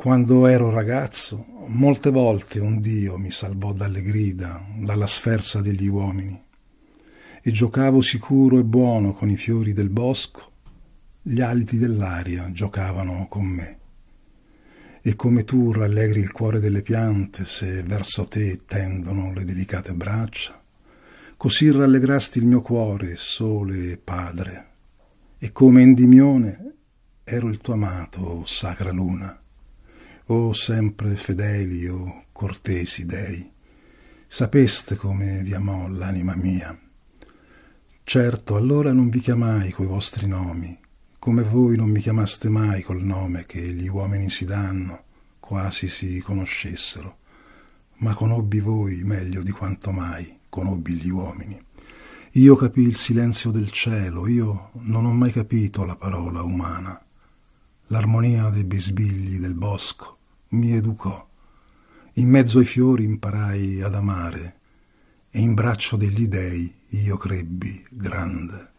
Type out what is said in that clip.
Quando ero ragazzo, molte volte un Dio mi salvò dalle grida, dalla sferza degli uomini, e giocavo sicuro e buono con i fiori del bosco, gli aliti dell'aria giocavano con me. E come tu rallegri il cuore delle piante se verso te tendono le delicate braccia, così rallegrasti il mio cuore, sole e padre, e come Endimione ero il tuo amato, sacra luna o sempre fedeli o cortesi dei, sapeste come vi amò l'anima mia. Certo, allora non vi chiamai coi vostri nomi, come voi non mi chiamaste mai col nome che gli uomini si danno, quasi si conoscessero, ma conobbi voi meglio di quanto mai conobbi gli uomini. Io capii il silenzio del cielo, io non ho mai capito la parola umana, l'armonia dei bisbigli del bosco, mi educò. In mezzo ai fiori imparai ad amare, e in braccio degli dei io crebbi grande.